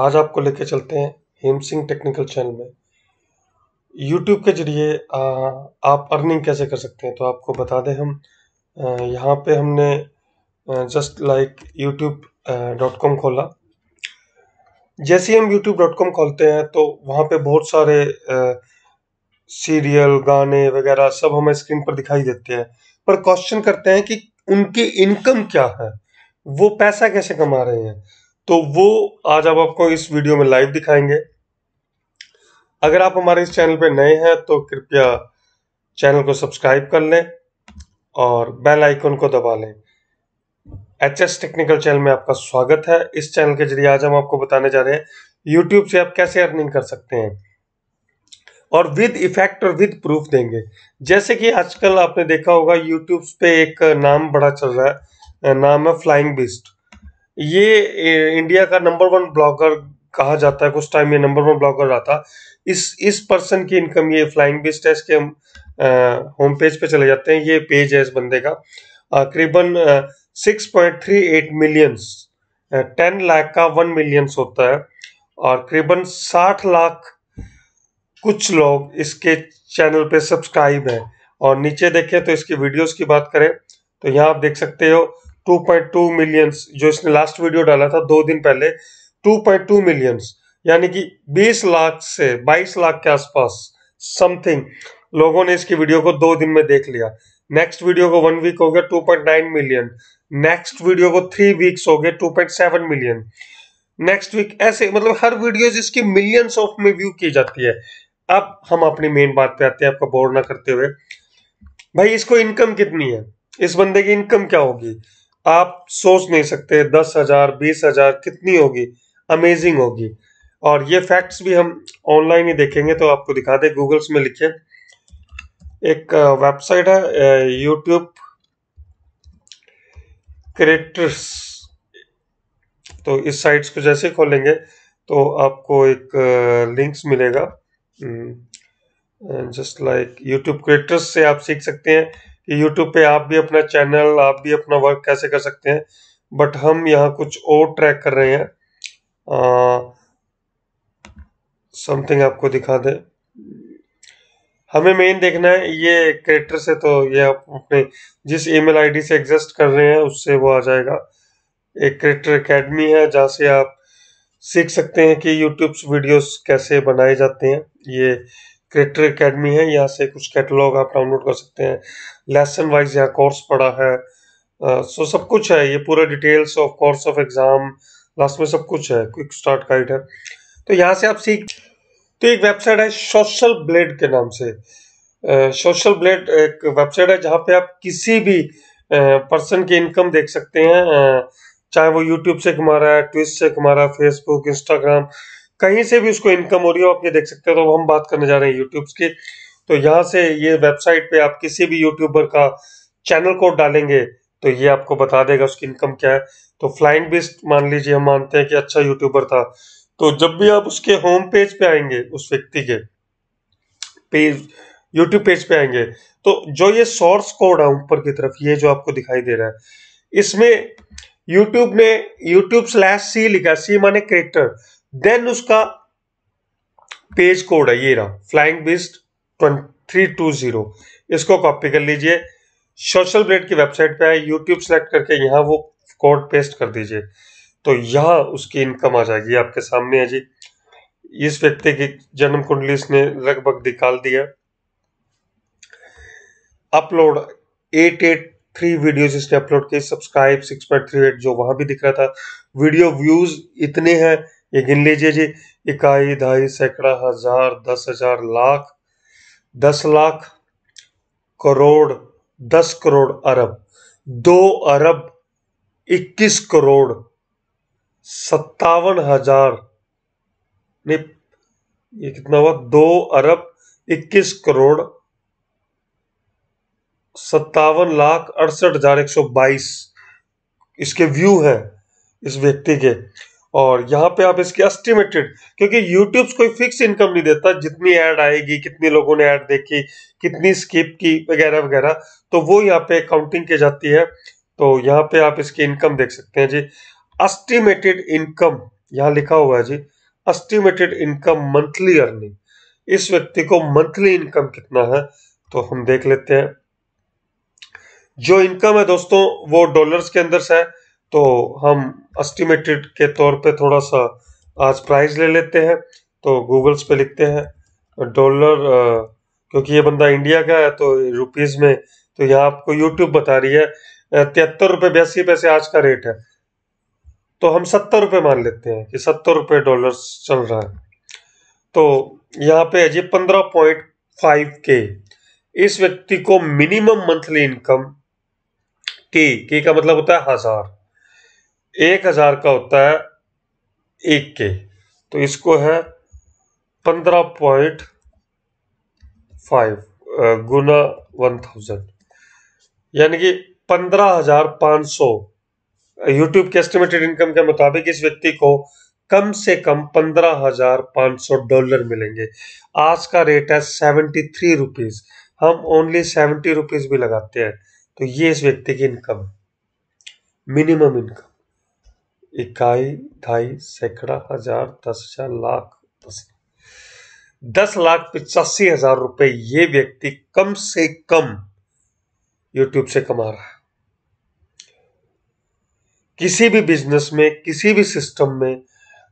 आज आपको लेके चलते हैं हेम सिंह टेक्निकल चैनल में यूट्यूब के जरिए आप अर्निंग कैसे कर सकते हैं तो आपको बता दें हम यहाँ पे हमने just like YouTube dot com खोला जैसे हम यूट्यूब डॉट कॉम खोलते हैं तो वहाँ पे बहुत सारे सीरियल गाने वगैरह सब हमें स्क्रीन पर दिखाई देते हैं पर क्वेश्चन करते हैं कि उनकी इनकम क्या है वो पैसा कैसे कमा रहे हैं तो वो आज आप आपको इस वीडियो में लाइव दिखाएंगे अगर आप हमारे इस चैनल पे नए हैं तो कृपया चैनल को सब्सक्राइब कर लें और बेल आइकन को दबा लें एच एस टेक्निकल चैनल में आपका स्वागत है इस चैनल के जरिए आज हम आपको बताने जा रहे हैं यूट्यूब से आप कैसे अर्निंग कर सकते हैं और विद इफेक्ट और विद प्रूफ देंगे जैसे कि आजकल आपने देखा होगा यूट्यूब पे एक नाम बड़ा चल रहा है नाम है फ्लाइंग बिस्ट ये इंडिया का नंबर वन ब्लॉगर कहा जाता है कुछ टाइम ये नंबर वन ब्लॉगर रहा था इस इस पर्सन की इनकम ये फ्लाइंग बिज टेस्ट के होम पेज पे चले जाते हैं ये पेज है इस बंदे का करीबन six point three eight millions ten lakh का वन मिलियंस होता है और करीबन साठ लाख कुछ लोग इसके चैनल पे सब्सक्राइब हैं और नीचे देखें तो इसकी वीडियोस की बात करें तो यहाँ आप देख सकते हो 2.2 मिलियंस जो इसने लास्ट वीडियो डाला था दो दिन पहले 2.2 मिलियंस यानी कि 20 लाख से 22 लाख के आसपास समथिंग लोगों ने इसकी वीडियो को दो दिन में देख लिया नेक्स्ट वीडियो को वन वीक हो गया 2.9 मिलियन नेक्स्ट वीडियो को थ्री वीक्स हो गए 2.7 मिलियन नेक्स्ट वीक ऐसे मतलब हर वीडियो जिसकी मिलियंस ऑफ में व्यू की जाती है अब हम अपनी मेन बात पे आते हैं आपको बोर ना करते हुए भाई इसको इनकम कितनी है इस बंदे की इनकम क्या होगी आप सोच नहीं सकते दस हज़ार बीस हज़ार कितनी होगी अमेजिंग होगी और ये फैक्ट्स भी हम ऑनलाइन ही देखेंगे तो आपको दिखा दे गूगल्स में लिखे एक वेबसाइट है यूट्यूब क्रिएटर्स तो इस साइट्स को जैसे खोलेंगे तो आपको एक लिंक्स मिलेगा जस्ट लाइक यूट्यूब क्रिएटर्स से आप सीख सकते हैं यूट्यूब पे आप भी अपना चैनल आप भी अपना वर्क कैसे कर सकते हैं बट हम यहाँ कुछ और ट्रैक कर रहे हैं समथिंग आपको दिखा दे हमें मेन देखना है ये क्रिएटर से तो ये आप अपने जिस ईमेल आईडी से एग्जिस्ट कर रहे हैं उससे वो आ जाएगा एक क्रिएटर एकेडमी है जहाँ से आप सीख सकते हैं कि यूट्यूब वीडियोस कैसे बनाए जाते हैं ये क्रिएटर अकेडमी है यहाँ से कुछ कैटलॉग आप डाउनलोड कर सकते हैं लेसन वाइज यहाँ कोर्स पड़ा है सो सब कुछ है ये पूरा details of course of exam last में सब कुछ है क्विक स्टार्ट गाइड है तो यहाँ से आप सीख तो एक वेबसाइट है सोशल ब्लेड के नाम से सोशल ब्लेड एक वेबसाइट है जहाँ पे आप किसी भी पर्सन की इनकम देख सकते हैं चाहे वो यूट्यूब से कमा रहा है ट्विस्ट से कमा रहा है फेसबुक इंस्टाग्राम कहीं से भी उसको इनकम हो रही हो आप ये देख सकते हो तो हम बात करने जा रहे हैं यूट्यूब की तो यहाँ से ये वेबसाइट पे आप किसी भी यूट्यूबर का चैनल कोड डालेंगे तो ये आपको बता देगा उसकी इनकम क्या है तो फ्लाइंग बिस्ट मान लीजिए हम मानते हैं कि अच्छा यूट्यूबर था तो जब भी आप उसके होम पेज पे आएंगे उस व्यक्ति के पेज यूट्यूब पेज पे आएंगे तो जो ये सोर्स कोड है ऊपर की तरफ ये जो आपको दिखाई दे रहा है इसमें यूट्यूब ने यूट्यूब स्लैश सी लिखा सी माने क्रिएटर देन उसका पेज कोड है ये रहा flying beast three two zero इसको कॉपी कर लीजिए सोशल ब्लेड की वेबसाइट पे आए यूट्यूब सेलेक्ट करके यहाँ वो कोड पेस्ट कर दीजिए तो यहाँ उसकी इनकम आ जाएगी आपके सामने है जी इस व्यक्ति की जन्म कुंडली इसने लगभग निकाल दिया upload eight eight three videos इसने अपलोड किए subscribe six point three eight जो वहां भी दिख रहा था वीडियो व्यूज इतने हैं ये गिन लीजिए जी इकाई ढाई सैकड़ा हजार दस हजार लाख दस लाख करोड़ दस करोड़ अरब दो अरब इक्कीस करोड़ सत्तावन हजार ने ये कितना हुआ दो अरब इक्कीस करोड़ सत्तावन लाख अड़सठ हजार एक सौ बाईस इसके व्यू है इस व्यक्ति के और यहाँ पे आप इसकी एस्टिमेटेड क्योंकि यूट्यूब कोई फिक्स इनकम नहीं देता जितनी एड आएगी कितने लोगों ने एड देखी कितनी स्किप की वगैरह वगैरह तो वो यहाँ पे काउंटिंग की जाती है तो यहाँ पे आप इसकी इनकम देख सकते हैं जी एस्टिमेटेड इनकम यहाँ लिखा हुआ है जी एस्टिमेटेड इनकम मंथली अर्निंग इस व्यक्ति को मंथली इनकम कितना है तो हम देख लेते हैं जो इनकम है दोस्तों वो डॉलर्स के अंदर से है तो हम एस्टिमेटेड के तौर पे थोड़ा सा आज प्राइस ले लेते हैं तो गूगल्स पे लिखते हैं डॉलर क्योंकि ये बंदा इंडिया का है तो रुपीज़ में तो यहाँ आपको यूट्यूब बता रही है तिहत्तर रुपये बयासी पैसे आज का रेट है तो हम सत्तर रुपये मान लेते हैं कि सत्तर रुपये डॉलर चल रहा है तो यहाँ पे है जी पंद्रह पॉइंट फाइव के इस व्यक्ति को मिनिमम मंथली इनकम की की का मतलब होता है हज़ार एक हज़ार का होता है एक के तो इसको है पंद्रह पॉइंट फाइव गुना वन थाउजेंड यानी कि पंद्रह हजार पाँच सौ यूट्यूब के एस्टिमेटेड इनकम के मुताबिक इस व्यक्ति को कम से कम पंद्रह हजार पाँच सौ डॉलर मिलेंगे आज का रेट है सेवेंटी थ्री रुपीज हम ओनली सेवेंटी रुपीज भी लगाते हैं तो ये इस व्यक्ति की इनकम मिनिमम इनकम इकाई ढाई सैकड़ा हजार दस हजार लाख दस दस लाख पिचासी हजार रुपए ये व्यक्ति कम से कम यूट्यूब से कमा रहा है किसी भी बिजनेस में किसी भी सिस्टम में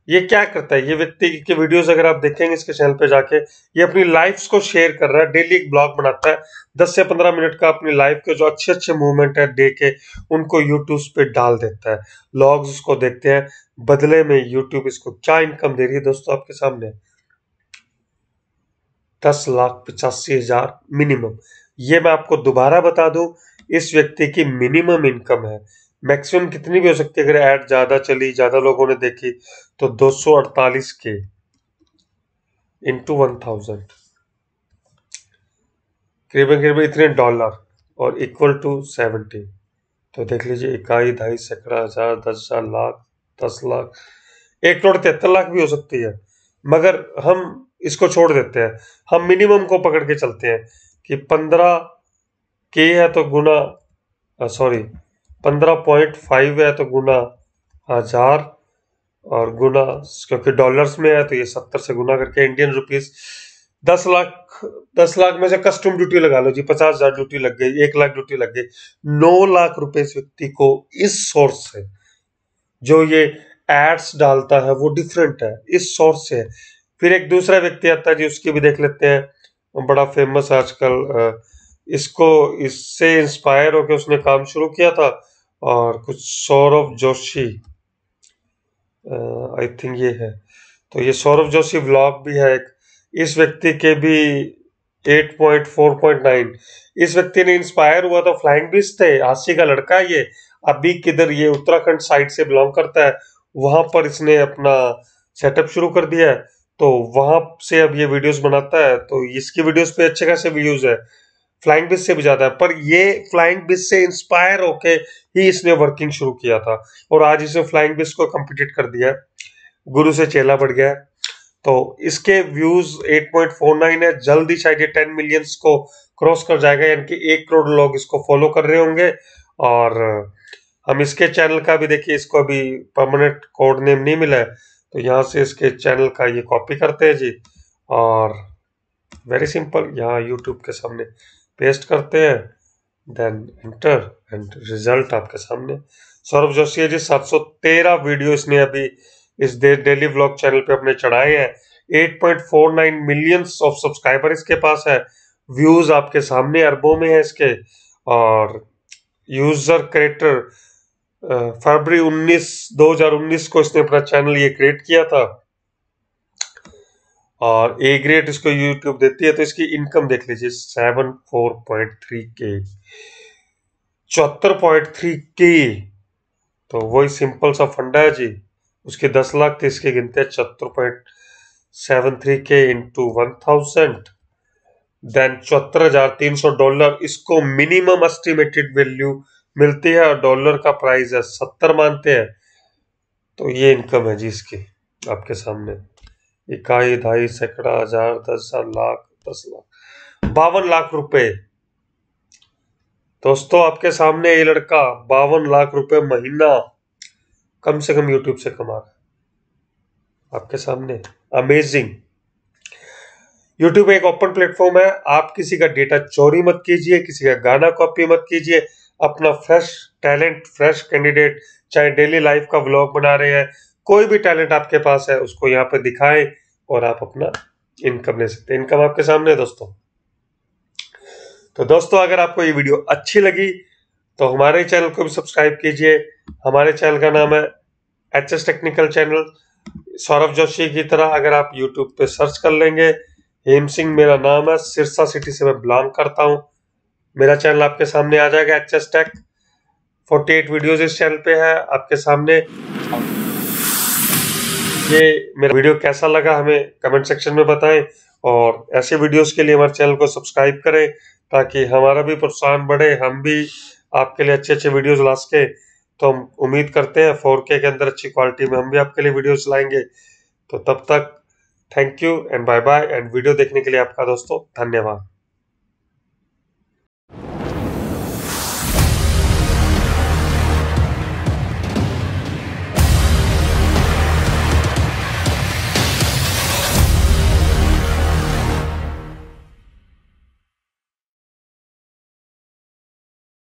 ये क्या करता है ये व्यक्ति के वीडियोस अगर आप देखेंगे इसके चैनल पे जाके ये अपनी लाइफ्स को शेयर कर रहा है डेली एक ब्लॉग बनाता है 10 से 15 मिनट का अपनी लाइफ के जो अच्छे अच्छे मूवमेंट है डे के उनको यूट्यूब पे डाल देता है लॉग्स उसको देखते हैं बदले में यूट्यूब इसको क्या इनकम दे रही है दोस्तों आपके सामने दस लाख पचासी हजार मिनिमम ये मैं आपको दोबारा बता दूं इस व्यक्ति की मिनिमम इनकम है मैक्सिमम कितनी भी हो सकती है अगर ऐड ज़्यादा चली ज़्यादा लोगों ने देखी तो 248 के इंटू वन थाउजेंड करीबन करीबन इतने डॉलर और इक्वल टू सेवेंटी तो देख लीजिए इकाई ढाई सैकड़ा हज़ार दस हज़ार लाख दस लाख एक करोड़ तिहत्तर लाख भी हो सकती है मगर हम इसको छोड़ देते हैं हम मिनिमम को पकड़ के चलते हैं कि पंद्रह के है तो गुना सॉरी पंद्रह पॉइंट फाइव है तो गुना हजार और गुना क्योंकि डॉलर्स में है तो ये सत्तर से गुना करके इंडियन रुपीस दस लाख दस लाख में से कस्टम ड्यूटी लगा लो जी पचास हजार ड्यूटी लग गई एक लाख ड्यूटी लग गई नौ लाख रुपए इस व्यक्ति को इस सोर्स से जो ये एड्स डालता है वो डिफरेंट है इस सोर्स से है फिर एक दूसरा व्यक्ति आता है जी उसकी भी देख लेते हैं बड़ा फेमस आजकल इसको इससे इंस्पायर होकर उसने काम शुरू किया था और कुछ सौरभ जोशी आई थिंक ये है तो ये सौरभ जोशी ब्लॉग भी है एक इस व्यक्ति के भी 8.4.9 इस व्यक्ति ने इंस्पायर हुआ तो फ्लाइंग बीस थे हासी का लड़का ये अभी किधर ये उत्तराखंड साइड से बिलोंग करता है वहां पर इसने अपना सेटअप शुरू कर दिया है तो वहां से अब ये वीडियोस बनाता है तो इसकी वीडियोस पे अच्छे खासे व्यूज है फ्लाइंग बिस से भी ज़्यादा है पर ये फ्लाइंग बिस से इंस्पायर होके ही इसने वर्किंग शुरू किया था और आज इसने फ्लाइंग बिस को कम्पिटिट कर दिया गुरु से चेला बढ़ गया तो इसके व्यूज 8.49 है जल्द ही शायद ये 10 मिलियंस को क्रॉस कर जाएगा यानी कि एक करोड़ लोग इसको फॉलो कर रहे होंगे और हम इसके चैनल का भी देखिए इसको अभी परमानेंट कोड नेम नहीं मिला है तो यहाँ से इसके चैनल का ये कॉपी करते हैं जी और वेरी सिंपल यहाँ यूट्यूब के सामने पेस्ट करते हैं देन एंटर एंड रिजल्ट आपके सामने सौरभ जोशी जी 713 वीडियो इसने अभी इस डेली व्लॉग चैनल पे अपने चढ़ाए हैं 8.49 मिलियंस ऑफ सब्सक्राइबर इसके पास है व्यूज आपके सामने अरबों में है इसके और यूजर क्रिएटर फरवरी 19 2019 को इसने अपना चैनल ये क्रिएट किया था और ए ग्रेड इसको यूट्यूब देती है तो इसकी इनकम देख लीजिए सेवन फोर पॉइंट थ्री के चौहत्तर पॉइंट थ्री के तो वही सिंपल सा फंडा है जी उसके दस लाख के इसके गिनते हैं चौहत्तर पॉइंट सेवन थ्री के इंटू वन थाउजेंड देन चौहत्तर हजार तीन सौ डॉलर इसको मिनिमम एस्टिमेटेड वैल्यू मिलती है और डॉलर का प्राइस है सत्तर मानते हैं तो ये इनकम है जी इसकी आपके सामने इकाई ढाई सैकड़ा हजार दस हजार लाख दस लाख बावन लाख रुपए दोस्तों आपके सामने ये लड़का बावन लाख रुपए महीना कम से कम यूट्यूब से कमा रहा है आपके सामने अमेजिंग यूट्यूब एक ओपन प्लेटफॉर्म है आप किसी का डेटा चोरी मत कीजिए किसी का गाना कॉपी मत कीजिए अपना फ्रेश टैलेंट फ्रेश कैंडिडेट चाहे डेली लाइफ का व्लॉग बना रहे हैं कोई भी टैलेंट आपके पास है उसको यहाँ पे दिखाएं और आप अपना इनकम ले सकते हैं इनकम आपके सामने है दोस्तों तो दोस्तों अगर आपको ये वीडियो अच्छी लगी तो हमारे चैनल को भी सब्सक्राइब कीजिए हमारे चैनल का नाम है H S technical channel Saurabh Joshi की तरह अगर आप यूट्यूब पे सर्च कर लेंगे हेम सिंह मेरा नाम है सिरसा सिटी से मैं बिलोंग करता हूँ मेरा चैनल आपके सामने आ जाएगा H S tech forty eight videos इस चैनल पे है आपके सामने ये मेरा वीडियो कैसा लगा हमें कमेंट सेक्शन में बताएं और ऐसे वीडियोस के लिए हमारे चैनल को सब्सक्राइब करें ताकि हमारा भी प्रोत्साहन बढ़े हम भी आपके लिए अच्छे अच्छे वीडियोज ला सकें तो हम उम्मीद करते हैं फोर के अंदर अच्छी क्वालिटी में हम भी आपके लिए वीडियोज लाएंगे तो तब तक thank you and bye bye and video देखने के लिए आपका दोस्तों धन्यवाद